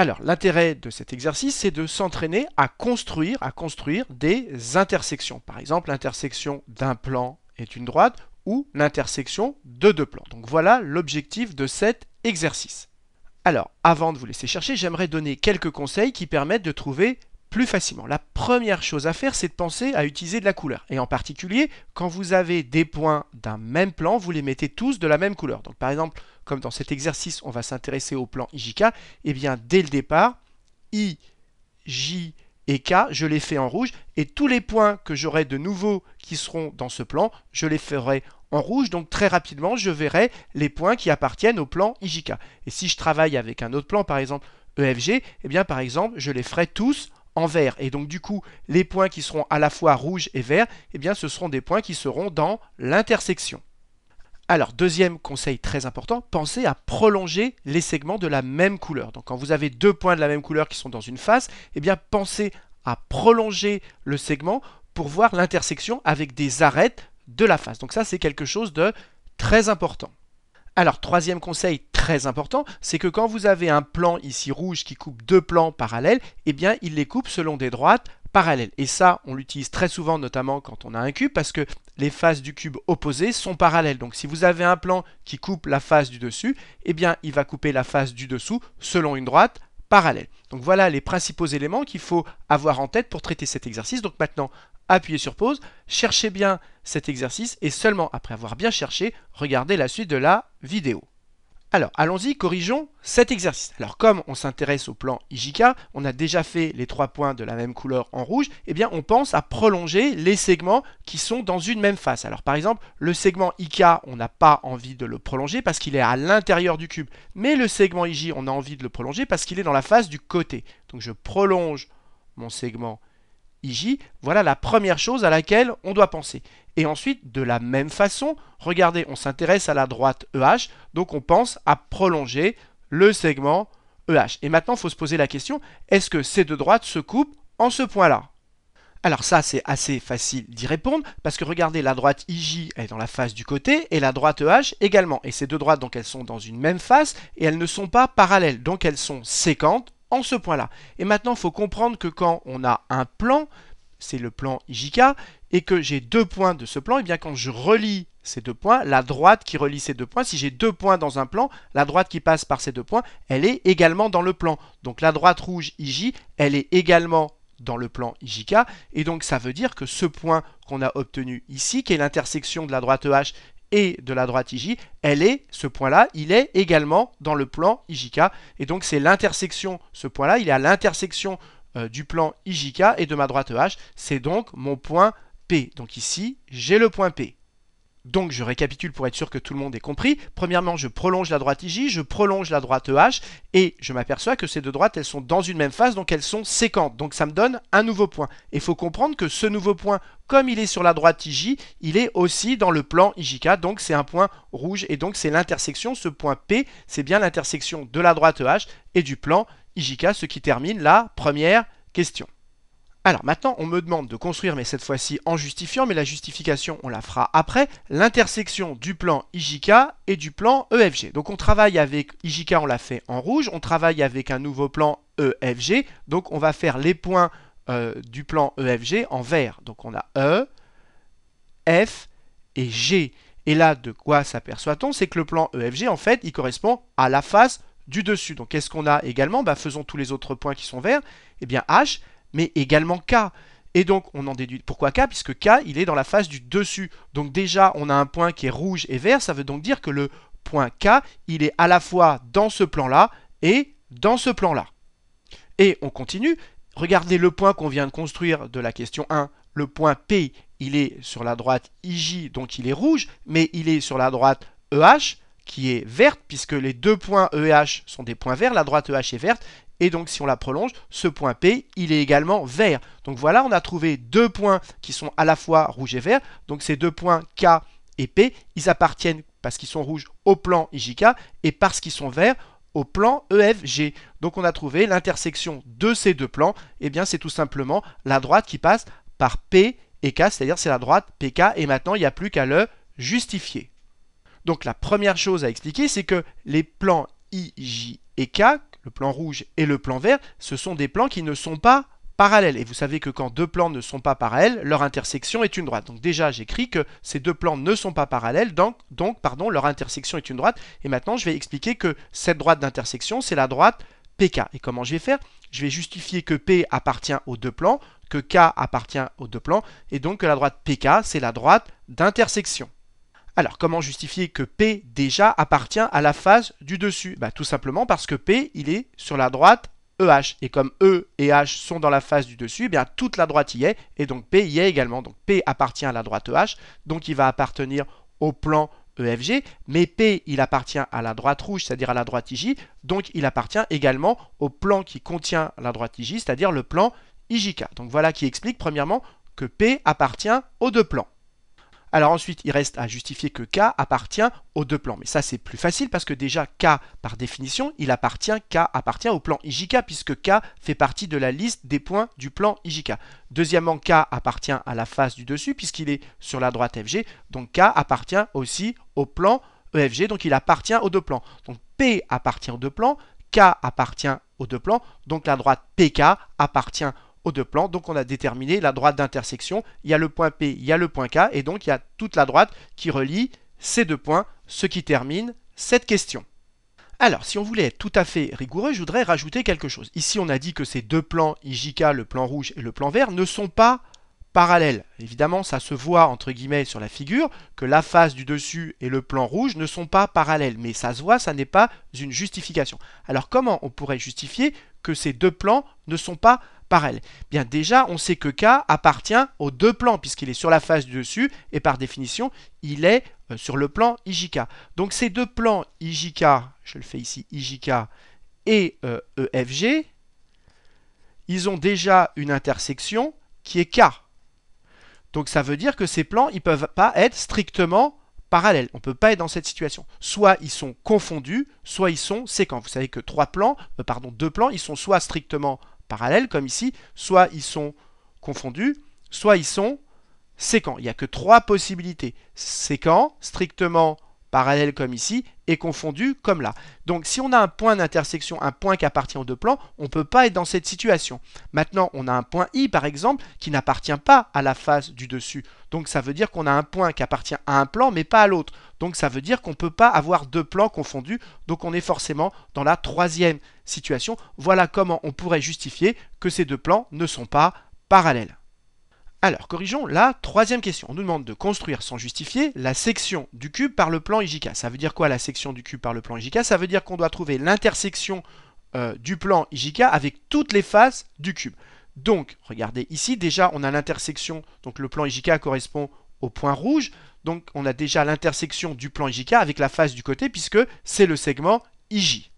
Alors, l'intérêt de cet exercice, c'est de s'entraîner à construire, à construire des intersections. Par exemple, l'intersection d'un plan est une droite ou l'intersection de deux plans. Donc voilà l'objectif de cet exercice. Alors, avant de vous laisser chercher, j'aimerais donner quelques conseils qui permettent de trouver plus facilement. La première chose à faire, c'est de penser à utiliser de la couleur. Et en particulier, quand vous avez des points d'un même plan, vous les mettez tous de la même couleur. Donc par exemple, comme dans cet exercice, on va s'intéresser au plan IJK, et eh bien dès le départ, I, J et K, je les fais en rouge, et tous les points que j'aurai de nouveau qui seront dans ce plan, je les ferai en rouge, donc très rapidement, je verrai les points qui appartiennent au plan IJK. Et si je travaille avec un autre plan, par exemple EFG, eh bien par exemple, je les ferai tous en vert. Et donc du coup, les points qui seront à la fois rouge et vert, et eh bien ce seront des points qui seront dans l'intersection. Alors, deuxième conseil très important, pensez à prolonger les segments de la même couleur. Donc quand vous avez deux points de la même couleur qui sont dans une face, eh bien pensez à prolonger le segment pour voir l'intersection avec des arêtes de la face. Donc ça, c'est quelque chose de très important. Alors, troisième conseil important, c'est que quand vous avez un plan ici rouge qui coupe deux plans parallèles, et eh bien il les coupe selon des droites parallèles. Et ça, on l'utilise très souvent, notamment quand on a un cube, parce que les faces du cube opposées sont parallèles. Donc si vous avez un plan qui coupe la face du dessus, et eh bien il va couper la face du dessous selon une droite parallèle. Donc voilà les principaux éléments qu'il faut avoir en tête pour traiter cet exercice. Donc maintenant, appuyez sur pause, cherchez bien cet exercice et seulement après avoir bien cherché, regardez la suite de la vidéo. Alors, allons-y, corrigeons cet exercice. Alors, comme on s'intéresse au plan IJK, on a déjà fait les trois points de la même couleur en rouge, et eh bien, on pense à prolonger les segments qui sont dans une même face. Alors, par exemple, le segment IK, on n'a pas envie de le prolonger parce qu'il est à l'intérieur du cube. Mais le segment IJ, on a envie de le prolonger parce qu'il est dans la face du côté. Donc, je prolonge mon segment IJ, voilà la première chose à laquelle on doit penser. Et ensuite, de la même façon, regardez, on s'intéresse à la droite EH, donc on pense à prolonger le segment EH. Et maintenant, il faut se poser la question, est-ce que ces deux droites se coupent en ce point-là alors ça, c'est assez facile d'y répondre, parce que regardez, la droite IJ est dans la face du côté, et la droite EH également. Et ces deux droites, donc elles sont dans une même face, et elles ne sont pas parallèles, donc elles sont séquentes en ce point-là. Et maintenant, il faut comprendre que quand on a un plan, c'est le plan IJK, et que j'ai deux points de ce plan, et eh bien quand je relie ces deux points, la droite qui relie ces deux points, si j'ai deux points dans un plan, la droite qui passe par ces deux points, elle est également dans le plan. Donc la droite rouge IJ, elle est également dans le plan IJK, et donc ça veut dire que ce point qu'on a obtenu ici, qui est l'intersection de la droite EH et de la droite IJ, elle est, ce point-là, il est également dans le plan IJK. Et donc c'est l'intersection, ce point-là, il est à l'intersection euh, du plan IJK et de ma droite EH. C'est donc mon point P. Donc ici, j'ai le point P. Donc je récapitule pour être sûr que tout le monde ait compris. Premièrement, je prolonge la droite IJ, je prolonge la droite EH, et je m'aperçois que ces deux droites, elles sont dans une même phase, donc elles sont séquentes. Donc ça me donne un nouveau point. Et il faut comprendre que ce nouveau point, comme il est sur la droite IJ, il est aussi dans le plan IJK, donc c'est un point rouge, et donc c'est l'intersection, ce point P, c'est bien l'intersection de la droite EH et du plan IJK, ce qui termine la première question. Alors maintenant, on me demande de construire, mais cette fois-ci en justifiant, mais la justification, on la fera après, l'intersection du plan IJK et du plan EFG. Donc on travaille avec IJK, on l'a fait en rouge, on travaille avec un nouveau plan EFG, donc on va faire les points euh, du plan EFG en vert. Donc on a E, F et G. Et là, de quoi s'aperçoit-on C'est que le plan EFG, en fait, il correspond à la face du dessus. Donc qu'est-ce qu'on a également bah, Faisons tous les autres points qui sont verts. Eh bien H, mais également K. Et donc on en déduit pourquoi K Puisque K il est dans la face du dessus. Donc déjà on a un point qui est rouge et vert, ça veut donc dire que le point K il est à la fois dans ce plan-là et dans ce plan-là. Et on continue, regardez le point qu'on vient de construire de la question 1, le point P il est sur la droite IJ donc il est rouge, mais il est sur la droite EH qui est verte puisque les deux points EH sont des points verts, la droite EH est verte et donc si on la prolonge, ce point P, il est également vert. Donc voilà, on a trouvé deux points qui sont à la fois rouge et vert. Donc ces deux points K et P, ils appartiennent parce qu'ils sont rouges au plan IJK et parce qu'ils sont verts au plan EFG. Donc on a trouvé l'intersection de ces deux plans, et eh bien c'est tout simplement la droite qui passe par P et K, c'est-à-dire c'est la droite PK, et maintenant il n'y a plus qu'à le justifier. Donc la première chose à expliquer, c'est que les plans IJK et K, le plan rouge et le plan vert, ce sont des plans qui ne sont pas parallèles. Et vous savez que quand deux plans ne sont pas parallèles, leur intersection est une droite. Donc déjà, j'écris que ces deux plans ne sont pas parallèles, donc, pardon, leur intersection est une droite. Et maintenant, je vais expliquer que cette droite d'intersection, c'est la droite PK. Et comment je vais faire Je vais justifier que P appartient aux deux plans, que K appartient aux deux plans, et donc que la droite PK, c'est la droite d'intersection. Alors, comment justifier que P déjà appartient à la phase du dessus bah, Tout simplement parce que P, il est sur la droite EH. Et comme E et H sont dans la phase du dessus, eh bien toute la droite y est, et donc P y est également. Donc P appartient à la droite EH, donc il va appartenir au plan EFG, mais P, il appartient à la droite rouge, c'est-à-dire à la droite IJ, donc il appartient également au plan qui contient la droite IJ, c'est-à-dire le plan IJK. Donc voilà qui explique, premièrement, que P appartient aux deux plans. Alors ensuite, il reste à justifier que K appartient aux deux plans. Mais ça, c'est plus facile parce que déjà, K, par définition, il appartient, K appartient au plan IJK puisque K fait partie de la liste des points du plan IJK. Deuxièmement, K appartient à la face du dessus puisqu'il est sur la droite FG. Donc K appartient aussi au plan EFG, donc il appartient aux deux plans. Donc P appartient aux deux plans, K appartient aux deux plans, donc la droite PK appartient aux aux deux plans. Donc on a déterminé la droite d'intersection, il y a le point P, il y a le point K, et donc il y a toute la droite qui relie ces deux points, ce qui termine cette question. Alors, si on voulait être tout à fait rigoureux, je voudrais rajouter quelque chose. Ici, on a dit que ces deux plans, IJK, le plan rouge et le plan vert, ne sont pas parallèles. Évidemment, ça se voit, entre guillemets, sur la figure, que la face du dessus et le plan rouge ne sont pas parallèles. Mais ça se voit, ça n'est pas une justification. Alors, comment on pourrait justifier que ces deux plans ne sont pas par Bien déjà, on sait que K appartient aux deux plans puisqu'il est sur la face du dessus et par définition, il est euh, sur le plan IJK. Donc ces deux plans IJK, je le fais ici IJK et EFG, euh, e ils ont déjà une intersection qui est K. Donc ça veut dire que ces plans, ils ne peuvent pas être strictement parallèles. On ne peut pas être dans cette situation. Soit ils sont confondus, soit ils sont séquents. Vous savez que trois plans, euh, pardon, deux plans, ils sont soit strictement parallèles, comme ici, soit ils sont confondus, soit ils sont séquents. Il n'y a que trois possibilités. Séquents, strictement parallèle comme ici, et confondu comme là. Donc si on a un point d'intersection, un point qui appartient aux deux plans, on ne peut pas être dans cette situation. Maintenant, on a un point I par exemple qui n'appartient pas à la face du dessus. Donc ça veut dire qu'on a un point qui appartient à un plan mais pas à l'autre. Donc ça veut dire qu'on ne peut pas avoir deux plans confondus. Donc on est forcément dans la troisième situation. Voilà comment on pourrait justifier que ces deux plans ne sont pas parallèles. Alors, corrigeons la troisième question. On nous demande de construire sans justifier la section du cube par le plan IJK. Ça veut dire quoi la section du cube par le plan IJK Ça veut dire qu'on doit trouver l'intersection euh, du plan IJK avec toutes les faces du cube. Donc, regardez ici, déjà on a l'intersection, donc le plan IJK correspond au point rouge, donc on a déjà l'intersection du plan IJK avec la face du côté puisque c'est le segment IJ.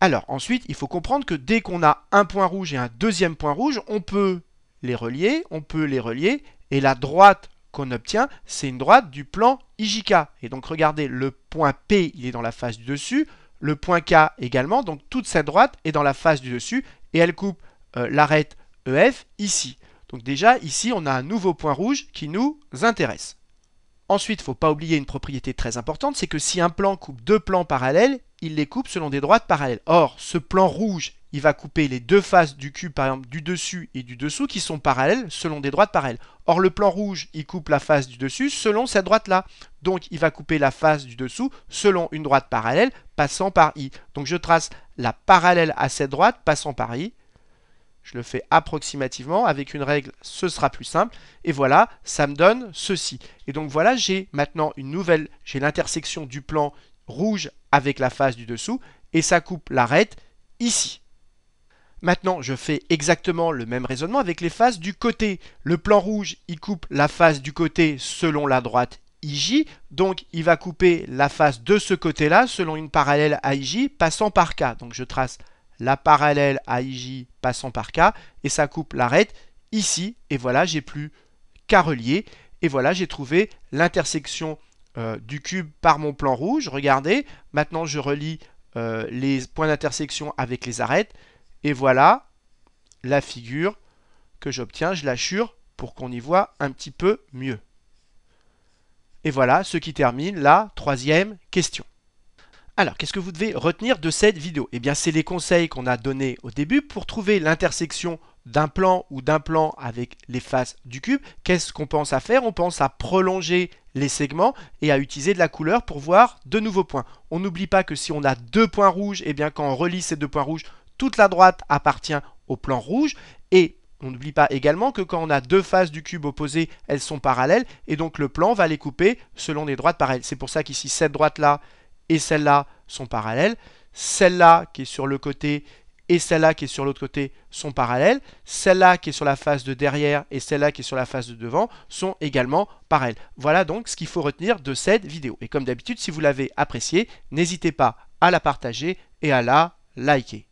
Alors ensuite, il faut comprendre que dès qu'on a un point rouge et un deuxième point rouge, on peut les relier, on peut les relier, et la droite qu'on obtient, c'est une droite du plan IJK. Et donc regardez, le point P, il est dans la face du dessus, le point K également, donc toute cette droite est dans la face du dessus, et elle coupe euh, l'arête EF ici. Donc déjà, ici, on a un nouveau point rouge qui nous intéresse. Ensuite, il ne faut pas oublier une propriété très importante, c'est que si un plan coupe deux plans parallèles, il les coupe selon des droites parallèles. Or, ce plan rouge, il va couper les deux faces du cube, par exemple du dessus et du dessous, qui sont parallèles selon des droites parallèles. Or, le plan rouge, il coupe la face du dessus selon cette droite-là. Donc, il va couper la face du dessous selon une droite parallèle passant par I. Donc, je trace la parallèle à cette droite passant par I. Je le fais approximativement, avec une règle, ce sera plus simple. Et voilà, ça me donne ceci. Et donc voilà, j'ai maintenant une nouvelle, j'ai l'intersection du plan rouge avec la face du dessous, et ça coupe l'arête ici. Maintenant, je fais exactement le même raisonnement avec les faces du côté. Le plan rouge, il coupe la face du côté selon la droite IJ, donc il va couper la face de ce côté-là selon une parallèle à IJ passant par K. Donc je trace la parallèle à IJ passant par K, et ça coupe l'arête ici, et voilà, j'ai plus qu'à relier, et voilà, j'ai trouvé l'intersection euh, du cube par mon plan rouge, regardez, maintenant je relie euh, les points d'intersection avec les arêtes, et voilà la figure que j'obtiens, je l'assure pour qu'on y voit un petit peu mieux. Et voilà ce qui termine la troisième question. Alors, qu'est-ce que vous devez retenir de cette vidéo Eh bien, c'est les conseils qu'on a donnés au début pour trouver l'intersection d'un plan ou d'un plan avec les faces du cube. Qu'est-ce qu'on pense à faire On pense à prolonger les segments et à utiliser de la couleur pour voir de nouveaux points. On n'oublie pas que si on a deux points rouges, eh bien, quand on relie ces deux points rouges, toute la droite appartient au plan rouge et on n'oublie pas également que quand on a deux faces du cube opposées, elles sont parallèles et donc le plan va les couper selon des droites parallèles. C'est pour ça qu'ici, cette droite-là, et celle-là sont parallèles. Celle-là qui est sur le côté et celle-là qui est sur l'autre côté sont parallèles. Celle-là qui est sur la face de derrière et celle-là qui est sur la face de devant sont également parallèles. Voilà donc ce qu'il faut retenir de cette vidéo. Et comme d'habitude, si vous l'avez appréciée, n'hésitez pas à la partager et à la liker.